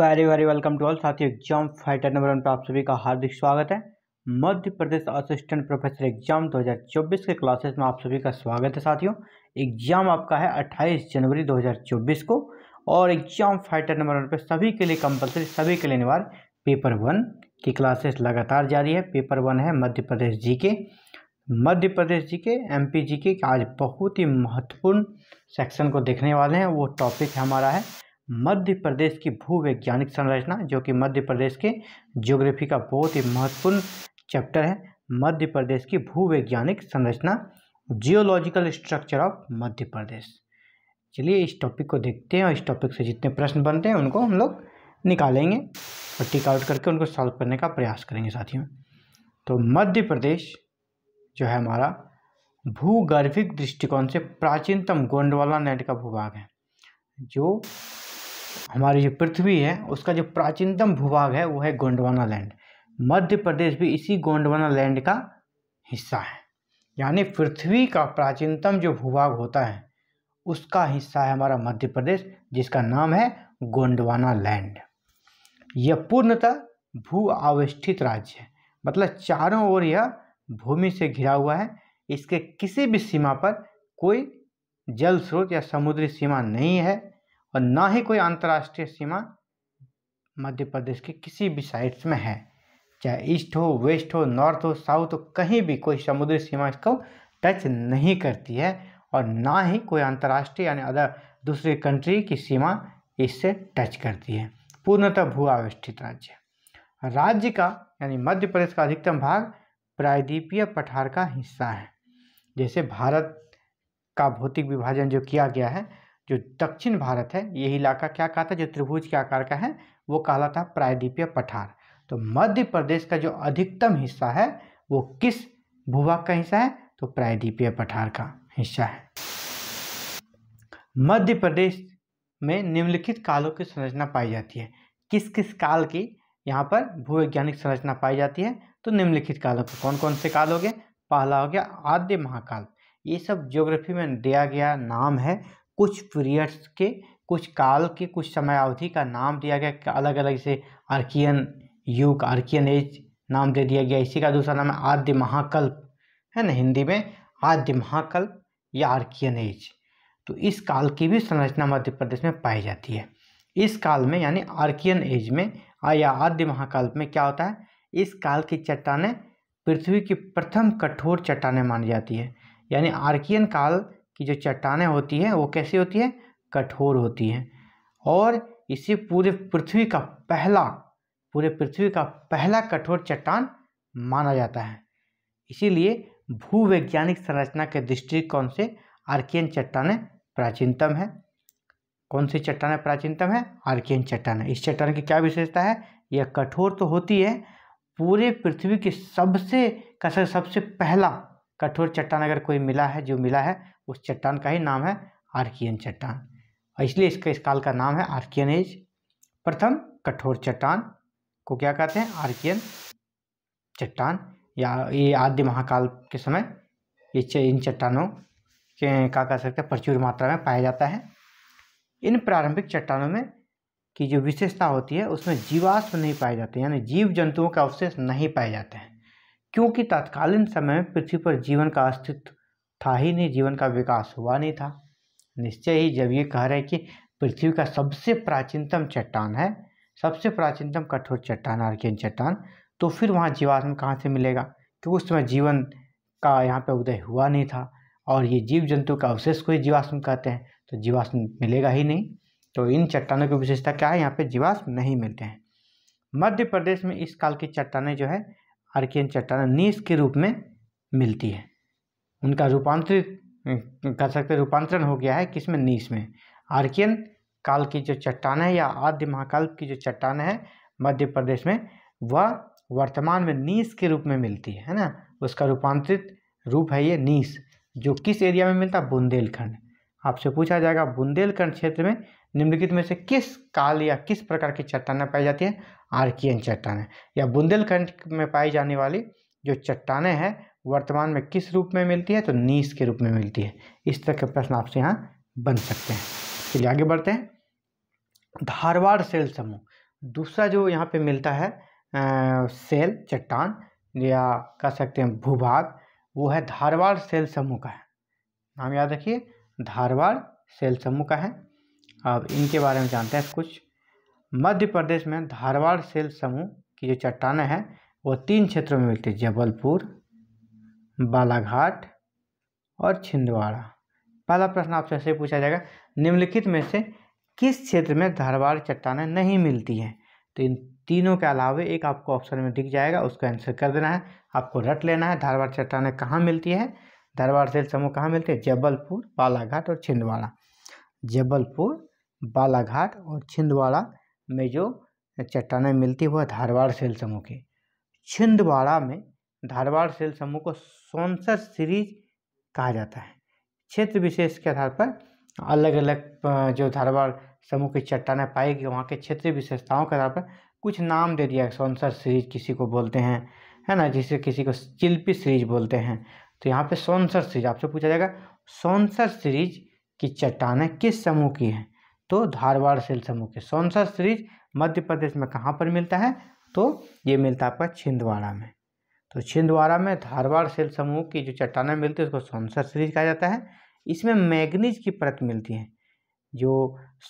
very very welcome to all साथियों exam fighter number one पर आप सभी का हार्दिक स्वागत है Madhya Pradesh assistant professor exam 2024 के क्लासेस में आप सभी का स्वागत है साथियों एग्जाम आपका है 28 जनवरी 2024 को और एग्जाम फाइटर नंबर वन पर सभी के लिए कंपलसरी सभी के लिए अनिवार्य पेपर वन की क्लासेस लगातार जारी है पेपर वन है मध्य प्रदेश जी के मध्य प्रदेश जी के एम पी जी के आज बहुत ही महत्वपूर्ण सेक्शन को देखने वाले हैं वो टॉपिक हमारा है मध्य प्रदेश की भूवैज्ञानिक संरचना जो कि मध्य प्रदेश के ज्योग्राफी का बहुत ही महत्वपूर्ण चैप्टर है मध्य प्रदेश की भूवैज्ञानिक संरचना geological structure of Madhya Pradesh चलिए इस टॉपिक को देखते हैं और इस टॉपिक से जितने प्रश्न बनते हैं उनको हम लोग निकालेंगे और टिक आउट करके उनको सॉल्व करने का प्रयास करेंगे साथियों तो मध्य प्रदेश जो है हमारा भूगर्भिक दृष्टिकोण से प्राचीनतम गोंडवाला नैट का भूभाग है जो हमारी जो पृथ्वी है उसका जो प्राचीनतम भूभाग है वो है गोंडवाना लैंड मध्य प्रदेश भी इसी गोंडवाना लैंड का हिस्सा है यानी पृथ्वी का प्राचीनतम जो भूभाग होता है उसका हिस्सा है हमारा मध्य प्रदेश जिसका नाम है गोंडवाना लैंड यह पूर्णतः भू आवेष्ठित राज्य है मतलब चारों ओर यह भूमि से घिरा हुआ है इसके किसी भी सीमा पर कोई जल स्रोत या समुद्री सीमा नहीं है और ना ही कोई अंतर्राष्ट्रीय सीमा मध्य प्रदेश के किसी भी साइड्स में है चाहे ईस्ट हो वेस्ट हो नॉर्थ हो साउथ हो कहीं भी कोई समुद्री सीमा इसको टच नहीं करती है और ना ही कोई अंतर्राष्ट्रीय यानी अदर दूसरे कंट्री की सीमा इससे टच करती है पूर्णतः भू भूआवेष्टित राज्य राज्य का यानी मध्य प्रदेश का अधिकतम भाग प्रायद्वीपीय पठार का हिस्सा है जैसे भारत का भौतिक विभाजन जो किया गया है जो दक्षिण भारत है यही इलाका क्या कहता है जो त्रिभुज के आकार का है वो कहलाता है प्रायद्वीपीय पठार तो मध्य प्रदेश का जो अधिकतम हिस्सा है वो किस भूभाग का हिस्सा है तो प्रायद्वीपीय पठार का हिस्सा है मध्य प्रदेश में निम्नलिखित कालों की संरचना पाई जाती है किस किस काल की यहाँ पर भूवैज्ञानिक संरचना पाई जाती है तो निम्नलिखित कालों के कौन कौन से काल हो गए पहला हो गया आद्य महाकाल ये सब ज्योग्राफी में दिया गया नाम है कुछ पीरियड्स के कुछ काल के कुछ समय अवधि का नाम दिया गया अलग अलग से आर्कियन युग आर्कियन एज नाम दे दिया गया इसी का दूसरा नाम है आद्य महाकल्प है ना हिंदी में आद्य महाकल्प या आर्कियन एज तो इस काल की भी संरचना मध्य प्रदेश में पाई जाती है इस काल में यानी आर्कियन एज में या आद्य महाकल्प में क्या होता है इस काल की चट्टाने पृथ्वी की प्रथम कठोर चट्टाने मानी जाती है यानी आर्कियन काल की जो चट्टानें होती हैं वो कैसी होती हैं कठोर होती हैं और इसे पूरे पृथ्वी का पहला पूरे पृथ्वी का पहला कठोर चट्टान माना जाता है इसीलिए भूवैज्ञानिक संरचना के दृष्टिकोण से आर्कियन चट्टानें प्राचीनतम है कौन सी चट्टाने प्राचीनतम है आर्कियन चट्टान इस चट्टान की क्या विशेषता है यह कठोर तो होती है पूरे पृथ्वी की सबसे कसर सबसे पहला कठोर चट्टान अगर कोई मिला है जो मिला है उस चट्टान का ही नाम है आर्कियन चट्टान और इसलिए इसका इस काल का नाम है आर्कियन एज प्रथम कठोर चट्टान को क्या कहते हैं आर्कियन चट्टान या ये आद्य महाकाल के समय ये इन चट्टानों के क्या कह सकते हैं प्रचुर मात्रा में पाया जाता है इन प्रारंभिक चट्टानों में की जो विशेषता होती है उसमें जीवाश्म नहीं पाए जाते यानी जीव जंतुओं के अवशेष नहीं पाए जाते हैं क्योंकि तत्कालीन समय में पृथ्वी पर जीवन का अस्तित्व था ही नहीं जीवन का विकास हुआ नहीं था निश्चय ही जब ये कह रहे हैं कि पृथ्वी का सबसे प्राचीनतम चट्टान है सबसे प्राचीनतम कठोर चट्टान आर्कियन चट्टान तो फिर वहाँ जीवाश्म कहाँ से मिलेगा क्योंकि उस समय जीवन का यहाँ पर उदय हुआ नहीं था और ये जीव जंतु का अवशेष को ही जीवाश्म कहते हैं तो जीवाश्म मिलेगा ही नहीं तो इन चट्टानों की विशेषता क्या है यहाँ पे जीवाश्म नहीं मिलते हैं मध्य प्रदेश में इस काल की चट्टानें जो है आर्कियन चट्टान नीस के रूप में मिलती है उनका रूपांतरित कर सकते रूपांतरण हो गया है किसमें नीस में आर्कियन काल की जो चट्टान है या आद्य महाकाल की जो चट्टान है मध्य प्रदेश में वह वर्तमान में नीस के रूप में मिलती है है ना उसका रूपांतरित रूप है ये नीस जो किस एरिया में मिलता है बुंदेलखंड आपसे पूछा जाएगा बुंदेलखंड क्षेत्र में निम्नलिखित में से किस काल या किस प्रकार की चट्टानें पाई जाती हैं आर्कियन चट्टानें या बुंदेलखंड में पाई जाने वाली जो चट्टानें हैं वर्तमान में किस रूप में मिलती है तो नीस के रूप में मिलती है इस तरह के प्रश्न आपसे यहाँ बन सकते हैं चलिए आगे बढ़ते हैं धारवाड़ सेल समूह दूसरा जो यहाँ पे मिलता है आ, सेल चट्टान या कह सकते हैं भूभाग वो है धारवाड़ सेल समूह का है नाम याद रखिए धारवाड़ सेल समूह का है अब इनके बारे में जानते हैं कुछ मध्य प्रदेश में धारवाड़ सेल समूह की जो चट्टानें हैं वो तीन क्षेत्रों में मिलती है जबलपुर बालाघाट और छिंदवाड़ा पहला प्रश्न आपसे ऐसे पूछा जाएगा निम्नलिखित में से किस क्षेत्र में धारवाड़ चट्टाने नहीं मिलती हैं तो इन तीनों के अलावा एक आपको ऑप्शन में दिख जाएगा उसका आंसर कर देना है आपको रट लेना है धारवाड़ चट्टाने कहाँ मिलती है धारवाड़ सेल समूह कहाँ मिलते हैं जबलपुर बालाघाट और छिंदवाड़ा जबलपुर बालाघाट और छिंदवाड़ा में जो चट्टानें मिलती वह धारवाड़ सेल समूह की छिंदवाड़ा में धारवाड़ सेल समूह को सोनसर सीरीज कहा जाता है क्षेत्र विशेष के आधार पर अलग अलग जो धारवाड़ समूह की चट्टानें पाई गई वहाँ के क्षेत्रीय विशेषताओं के आधार पर कुछ नाम दे दिया सोनसर सीरीज किसी को बोलते हैं है ना जिसे किसी को चिल्पी सीरीज बोलते हैं तो यहाँ पे सोनसर सीरीज आपसे पूछा जाएगा सोनसर सीरीज की चट्टानें किस समूह की हैं तो धारवाड़ सेल समूह के सोनसर सीरीज मध्य प्रदेश में कहाँ पर मिलता है तो ये मिलता है आपका छिंदवाड़ा में तो छिंदवाड़ा में धारवाड़ सेल समूह की जो चट्टाना मिलती है उसको सोनसर सीरीज कहा जाता है इसमें मैग्नीज की परत मिलती है जो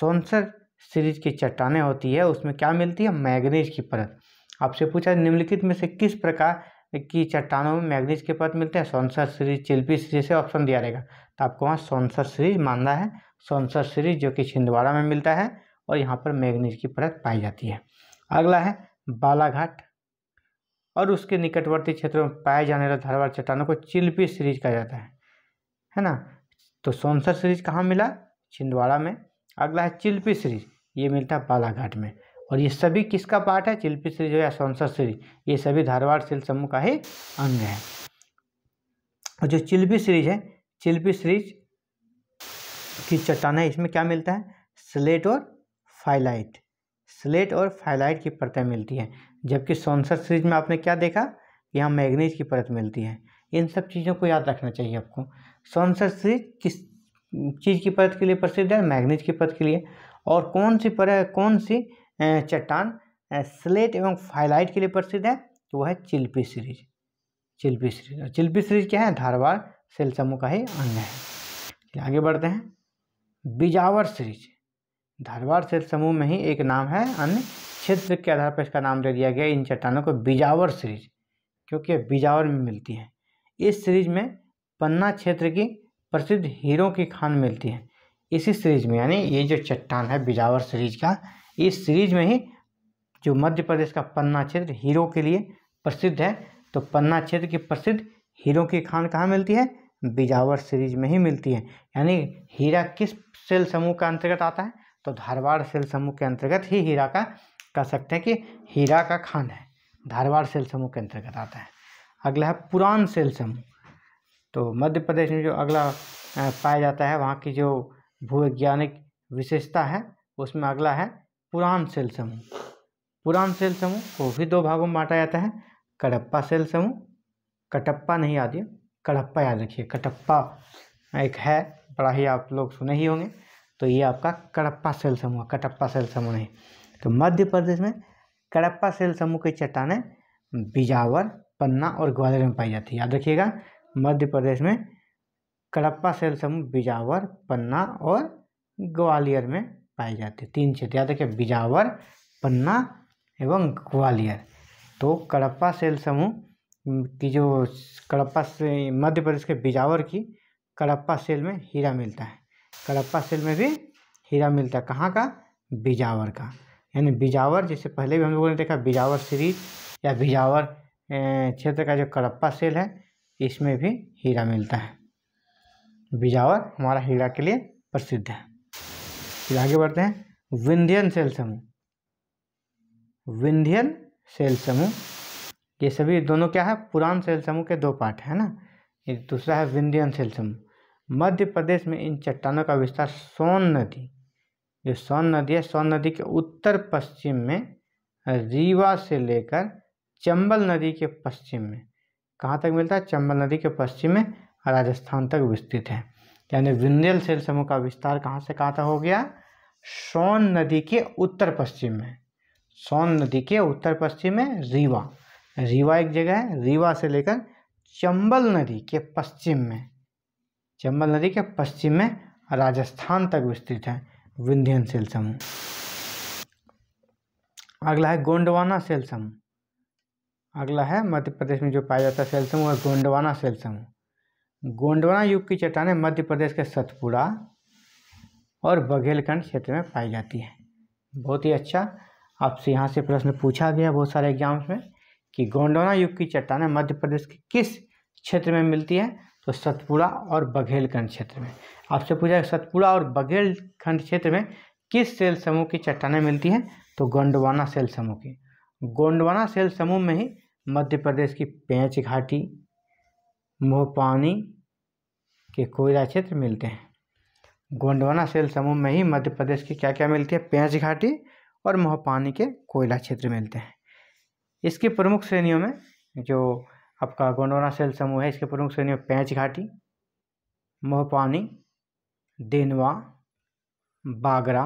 सोनसर सीरीज की चट्टाने होती है उसमें क्या मिलती है मैग्नीज की परत आपसे पूछा निम्नलिखित में से किस प्रकार की चट्टानों में मैग्नीज के पद मिलते हैं सोनसर सीरीज चिल्पी सीरीज से ऑप्शन दिया रहेगा तो आपको वहाँ सोनसर सीरीज मानना है सोनसर सीरीज जो कि छिंदवाड़ा में मिलता है और यहाँ पर मैग्नीज की परत पाई जाती है अगला है बालाघाट और उसके निकटवर्ती क्षेत्रों में पाए जाने वाले धारवाड़ चट्टानों को चिल्पी सीरीज कहा जाता है है ना तो सोनसर सीरीज कहाँ मिला छिंदवाड़ा में अगला है चिल्पी सीरीज ये मिलता है बालाघाट में और ये सभी किसका पार्ट है चिल्पी सीरीज या सोनसर सीरीज ये सभी धारवाड़ सिल समूह का ही अंग है और जो चिल्पी सीरीज है चिल्पी सीरीज की चट्टान है इसमें क्या मिलता है स्लेट और फाइलाइट स्लेट और फाइलाइट की परतें मिलती हैं जबकि सोनसर सीरीज में आपने क्या देखा यहाँ मैग्नीज की परत मिलती है इन सब चीज़ों को याद रखना चाहिए आपको सोनसर सीरीज किस चीज़ की परत के लिए प्रसिद्ध है मैग्नीज की परत के लिए और कौन सी पर कौन सी चट्टान स्लेट एवं फाइलाइट के लिए प्रसिद्ध है तो वह है चिल्पी सीरीज चिल्पी सीरीज और चिल्पी सीरीज क्या है धारवाड़ सेल समूह का ही अंग है आगे बढ़ते हैं बिजावर सीरीज धारवाड़ सेल समूह में ही एक नाम है अन्य क्षेत्र के आधार पर इसका नाम दे दिया गया इन चट्टानों को बिजावर सीरीज क्योंकि बिजावर में मिलती है इस सीरीज में पन्ना क्षेत्र की प्रसिद्ध हीरो की खान मिलती है इसी सीरीज में यानी ये जो चट्टान है बिजावर सीरीज का इस सीरीज में ही जो मध्य प्रदेश का पन्ना क्षेत्र हीरो के लिए प्रसिद्ध है तो पन्ना क्षेत्र की प्रसिद्ध हीरो की खान कहाँ मिलती है बिजावर सीरीज में ही मिलती है यानी हीरा किस सेल समूह का अंतर्गत आता है तो धारवाड़ सेल समूह के अंतर्गत ही हीरा का कह सकते हैं कि हीरा का खान है धारवाड़ सेल समूह के अंतर्गत आता है अगला है पुरान सेल समूह तो मध्य प्रदेश में जो अगला पाया जाता है वहाँ की जो भूवैज्ञानिक विशेषता है उसमें अगला है पुरान सेल समूह पुरान सेल समूह को भी दो भागों में बांटा जाता है कड़प्पा सेल समूह कटप्पा नहीं आती कड़प्पा याद रखिए कटप्पा एक है बड़ा ही आप लोग सुने ही होंगे तो ये आपका कड़प्पा सेल समूह कटप्पा सेल समूह नहीं तो मध्य प्रदेश में कड़प्पा सेल समूह की चट्टाने बिजावर पन्ना और ग्वालियर में पाई जाती है याद रखिएगा मध्य प्रदेश में कड़प्पा सेल समूह बिजावर पन्ना और ग्वालियर में पाए जाते तीन क्षेत्र याद रखिए बिजावर पन्ना एवं ग्वालियर तो कड़प्पा सेल समूह की जो कड़प्पा से मध्य प्रदेश के बिजावर की कड़प्पा सेल में हीरा मिलता है कड़प्पा सेल में भी हीरा मिलता है कहाँ का बिजावर का यानी बिजावर जैसे पहले भी हम लोगों ने देखा बिजावर सीरीज या बिजावर क्षेत्र का जो कड़प्पा सेल है इसमें भी हीरा मिलता है बिजावर हमारा हीरा के लिए प्रसिद्ध है फिर आगे बढ़ते हैं विंध्यन सेल समूह विंध्यन सेल समूह ये सभी दोनों क्या है पुरान सेल समूह के दो पार्ट है ना ये दूसरा है विंध्यन सेल समूह मध्य प्रदेश में इन चट्टानों का विस्तार सोन नदी जो सोन नदी है सोन नदी के उत्तर पश्चिम में रीवा से लेकर चंबल नदी के पश्चिम में कहाँ तक मिलता है चंबल नदी के पश्चिम में राजस्थान तक विस्तृत है यानी विंध्यल सेल समूह का विस्तार कहाँ से कहाँ तक हो गया सोन नदी के उत्तर पश्चिम में सोन नदी के उत्तर पश्चिम में रीवा रीवा एक जगह है रीवा से लेकर चंबल नदी के पश्चिम में चंबल नदी के पश्चिम में राजस्थान तक विस्तृत है विंध्यन सेल समूह अगला है गोंडवाना सेल समूह अगला है मध्य प्रदेश में जो पाया जाता है सेल समूह है गोंडवाना सेल समूह गोंडवाना युग की चट्टानें मध्य प्रदेश के सतपुड़ा और बघेलखंड क्षेत्र में पाई जाती है बहुत ही अच्छा आपसे यहाँ से प्रश्न पूछा गया बहुत सारे एग्जाम्स में कि गोंडवाना युग की चट्टानें मध्य प्रदेश के किस क्षेत्र में मिलती है तो सतपुड़ा और बघेलखंड क्षेत्र में आपसे पूछा सतपुड़ा और बघेलखंड क्षेत्र में किस सेल समूह की चट्टानें मिलती हैं तो गोंडवाना सेल समूह की गोंडवाना सेल समूह में ही मध्य प्रदेश की पेंच घाटी मुँह पानी के कोयला क्षेत्र मिलते हैं गोंडवाना सेल समूह में ही मध्य प्रदेश की क्या क्या मिलती है पेंच घाटी और मोहपानी के कोयला क्षेत्र मिलते हैं इसकी प्रमुख श्रेणियों में जो आपका गोंडवाना सेल समूह है इसके प्रमुख श्रेणियों पेंच घाटी मोहपानी देनवा बागरा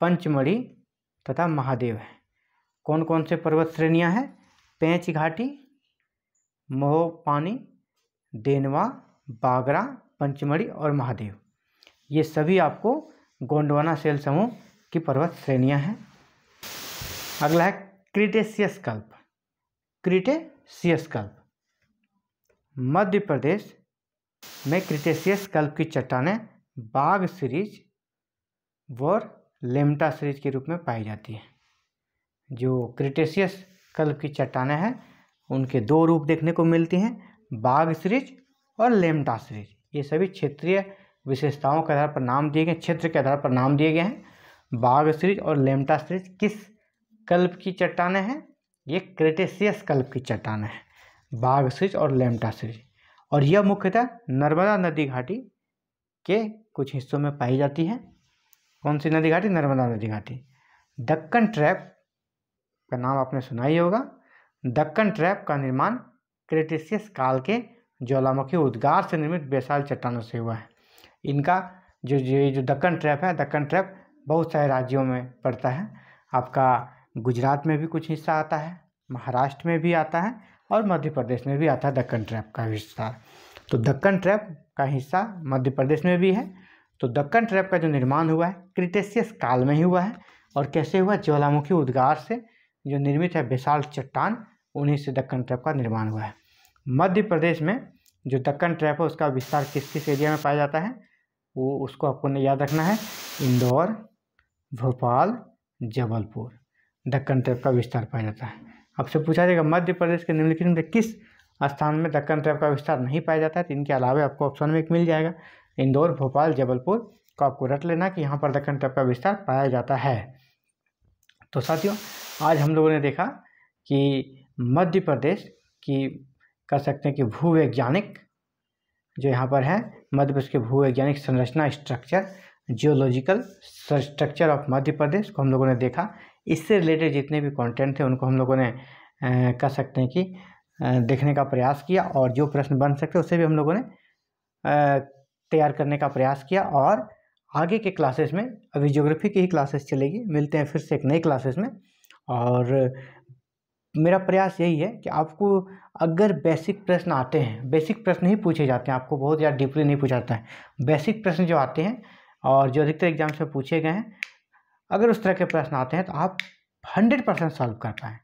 पंचमढ़ी तथा महादेव है कौन कौन से पर्वत श्रेणियाँ हैं पेंच घाटी मोहपानी डेनवा बागरा पंचमढ़ी और महादेव ये सभी आपको गोंडवाना सेल समूह की पर्वत श्रेणियां हैं अगला है क्रिटेशियस कल्प क्रिटेशियस कल्प मध्य प्रदेश में क्रिटेशियस कल्प की चट्टाने बाघ सीरीज वर लेमटा सीरीज के रूप में पाई जाती हैं जो क्रिटेशियस कल्प की चट्टाने हैं उनके दो रूप देखने को मिलती हैं बाघ सीरीज और लेमटा सीरीज ये सभी क्षेत्रीय विशेषताओं के आधार पर नाम दिए गए क्षेत्र के आधार पर नाम दिए गए हैं बाघ सीरीज और लेमटा सीरीज किस कल्प की चट्टाने हैं ये क्रेटेशियस कल्प की चट्टाने हैं बाघ सीरीज और लेमटा सीरीज और यह मुख्यतः नर्मदा नदी घाटी के कुछ हिस्सों में पाई जाती है कौन सी नदी घाटी नर्मदा नदी घाटी दक्कन ट्रैप का नाम आपने सुना ही होगा दक्कन ट्रैप का निर्माण क्रेटिशियस काल के ज्वालामुखी उद्गार से निर्मित बेसाल चट्टानों से हुआ है इनका जो ये जो दक्कन ट्रैप है दक्कन ट्रैप बहुत सारे राज्यों में पड़ता है आपका गुजरात में भी कुछ हिस्सा आता है महाराष्ट्र में भी आता है और मध्य प्रदेश में भी आता है दक्कन ट्रैप का विस्तार तो दक्कन ट्रैप का हिस्सा मध्य प्रदेश में भी है तो दक्कन ट्रैप का जो निर्माण हुआ है क्रिटेशियस काल में ही हुआ है और कैसे हुआ ज्वालामुखी उद्गार से जो निर्मित है विशाल चट्टान उन्हीं से दक्कन ट्रैप का निर्माण हुआ है मध्य प्रदेश में जो दक्कन ट्रैप है उसका विस्तार किस किस एरिया में पाया जाता है वो उसको आपको याद रखना है इंदौर भोपाल जबलपुर दक्कन ट्रैप का विस्तार पाया जाता है आपसे पूछा जाएगा मध्य प्रदेश के निम्नलिखित में किस स्थान में दक्कन ट्रैप का विस्तार नहीं पाया जाता है तो इनके अलावा आपको ऑप्शन में एक मिल जाएगा इंदौर भोपाल जबलपुर को आपको रट लेना कि यहाँ पर दक्कन ट्रैप का विस्तार पाया जाता है तो साथियों आज हम लोगों ने देखा कि मध्य प्रदेश की कह सकते हैं कि भूवैज्ञानिक जो यहाँ पर है मध्य प्रदेश के भूवैज्ञानिक संरचना structure geological structure of Madhya Pradesh को हम लोगों ने देखा इससे रिलेटेड जितने भी कंटेंट थे उनको हम लोगों ने कह सकते हैं कि देखने का प्रयास किया और जो प्रश्न बन सकते उसे भी हम लोगों ने तैयार करने का प्रयास किया और आगे के क्लासेस में अभी ज्योग्राफी की ही क्लासेस चलेगी मिलते हैं फिर से एक नई क्लासेस में और मेरा प्रयास यही है कि आपको अगर बेसिक प्रश्न आते हैं बेसिक प्रश्न ही पूछे जाते हैं आपको बहुत ज़्यादा डीपली नहीं पूछा जाता है बेसिक प्रश्न जो आते हैं और जो अधिकतर एग्जाम्स में पूछे गए हैं अगर उस तरह के प्रश्न आते हैं तो आप हंड्रेड परसेंट सॉल्व कर पाएँ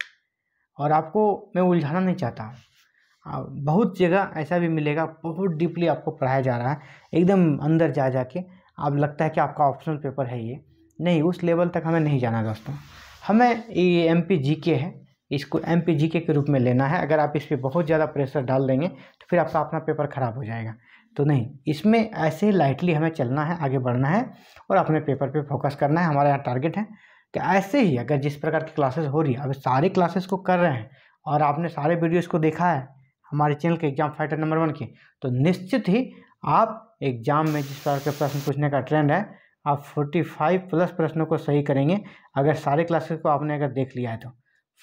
और आपको मैं उलझाना नहीं चाहता बहुत जगह ऐसा भी मिलेगा बहुत डीपली आपको पढ़ाया जा रहा है एकदम अंदर जा जा के आप लगता है कि आपका ऑप्शनल पेपर है ये नहीं उस लेवल तक हमें नहीं जाना दोस्तों हमें ये एम पी जी के है इसको एम पी जी के, रूप में लेना है अगर आप इस पर बहुत ज़्यादा प्रेशर डाल देंगे तो फिर आपका अपना पेपर ख़राब हो जाएगा तो नहीं इसमें ऐसे ही लाइटली हमें चलना है आगे बढ़ना है और अपने पेपर पे फोकस करना है हमारा यहाँ टारगेट है कि ऐसे ही अगर जिस प्रकार की क्लासेस हो रही है अब सारे क्लासेस को कर रहे हैं और आपने सारे वीडियोस को देखा है हमारे चैनल के एग्जाम फाइटर नंबर वन की तो निश्चित ही आप एग्जाम में जिस प्रकार के प्रश्न पूछने का ट्रेंड है आप फोर्टी प्लस प्रश्नों को सही करेंगे अगर सारे क्लासेस को आपने अगर देख लिया है तो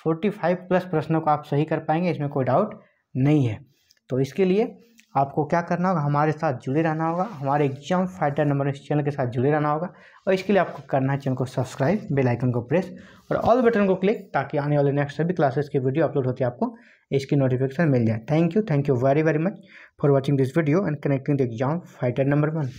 फोर्टी फाइव प्लस प्रश्नों को आप सही कर पाएंगे इसमें कोई डाउट नहीं है तो इसके लिए आपको क्या करना होगा हमारे साथ जुड़े रहना होगा हमारे एग्जाम फाइटर नंबर इस चैनल के साथ जुड़े रहना होगा और इसके लिए आपको करना है चैनल को सब्सक्राइब बेल आइकन को प्रेस और ऑल बटन को क्लिक ताकि आने वाले नेक्स्ट सभी क्लासेस की वीडियो अपलोड होती है आपको इसकी नोटिफिकेशन मिल जाए thank you thank you very very much for watching this video and connecting the exam fighter number one